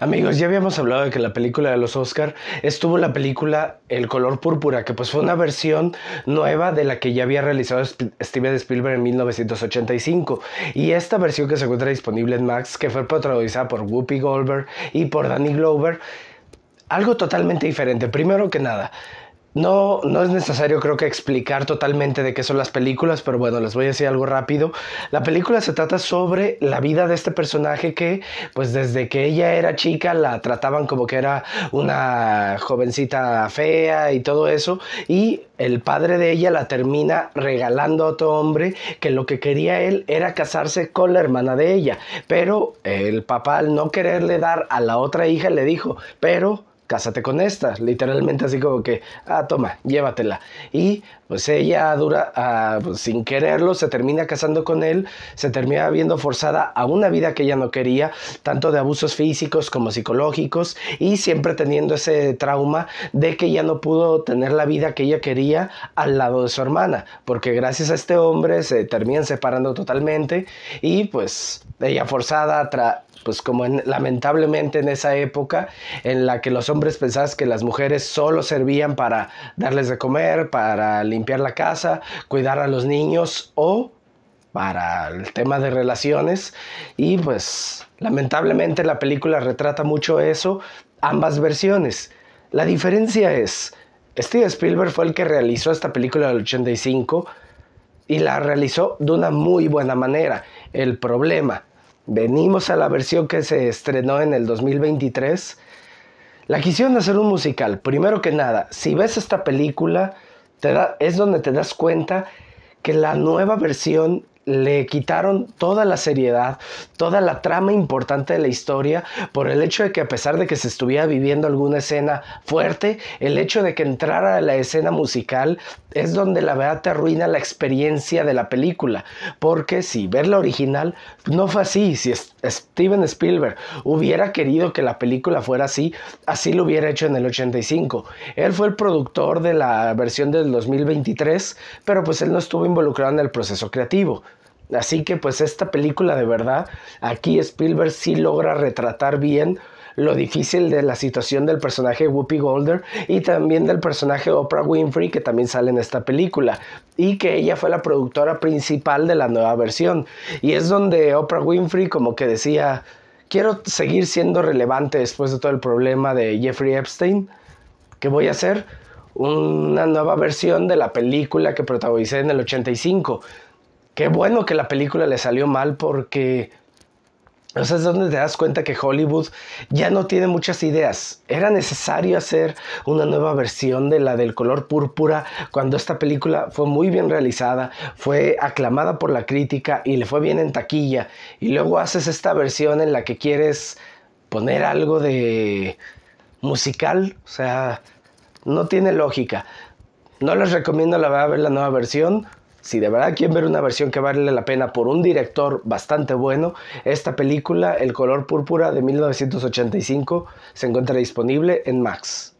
Amigos, ya habíamos hablado de que la película de los Oscar estuvo la película El color púrpura, que pues fue una versión nueva de la que ya había realizado Steven Spielberg en 1985. Y esta versión que se encuentra disponible en Max, que fue protagonizada por Whoopi Goldberg y por Danny Glover, algo totalmente diferente. Primero que nada, no, no es necesario creo que explicar totalmente de qué son las películas, pero bueno, les voy a decir algo rápido. La película se trata sobre la vida de este personaje que, pues desde que ella era chica, la trataban como que era una jovencita fea y todo eso, y el padre de ella la termina regalando a otro hombre que lo que quería él era casarse con la hermana de ella, pero el papá al no quererle dar a la otra hija le dijo, pero cásate con esta, literalmente así como que, ah, toma, llévatela. Y pues ella dura, ah, pues, sin quererlo, se termina casando con él, se termina viendo forzada a una vida que ella no quería, tanto de abusos físicos como psicológicos, y siempre teniendo ese trauma de que ella no pudo tener la vida que ella quería al lado de su hermana, porque gracias a este hombre se terminan separando totalmente y pues ella forzada tra pues como lamentablemente en esa época en la que los hombres pensaban que las mujeres solo servían para darles de comer, para limpiar la casa, cuidar a los niños o para el tema de relaciones y pues lamentablemente la película retrata mucho eso, ambas versiones. La diferencia es, Steve Spielberg fue el que realizó esta película del 85 y la realizó de una muy buena manera. El problema Venimos a la versión que se estrenó en el 2023. La quisieron hacer un musical. Primero que nada, si ves esta película, te es donde te das cuenta que la nueva versión le quitaron toda la seriedad, toda la trama importante de la historia, por el hecho de que a pesar de que se estuviera viviendo alguna escena fuerte, el hecho de que entrara a la escena musical es donde la verdad te arruina la experiencia de la película. Porque si ver la original no fue así, si Steven Spielberg hubiera querido que la película fuera así, así lo hubiera hecho en el 85. Él fue el productor de la versión del 2023, pero pues él no estuvo involucrado en el proceso creativo. Así que pues esta película de verdad, aquí Spielberg sí logra retratar bien lo difícil de la situación del personaje Whoopi Golder y también del personaje Oprah Winfrey que también sale en esta película y que ella fue la productora principal de la nueva versión y es donde Oprah Winfrey como que decía quiero seguir siendo relevante después de todo el problema de Jeffrey Epstein que voy a hacer? una nueva versión de la película que protagonicé en el 85 Qué bueno que la película le salió mal porque o es donde te das cuenta que Hollywood ya no tiene muchas ideas. Era necesario hacer una nueva versión de la del color púrpura cuando esta película fue muy bien realizada, fue aclamada por la crítica y le fue bien en taquilla. Y luego haces esta versión en la que quieres poner algo de musical. O sea, no tiene lógica. No les recomiendo la verdad ver la nueva versión. Si de verdad quieren ver una versión que vale la pena por un director bastante bueno, esta película, El color púrpura de 1985, se encuentra disponible en Max.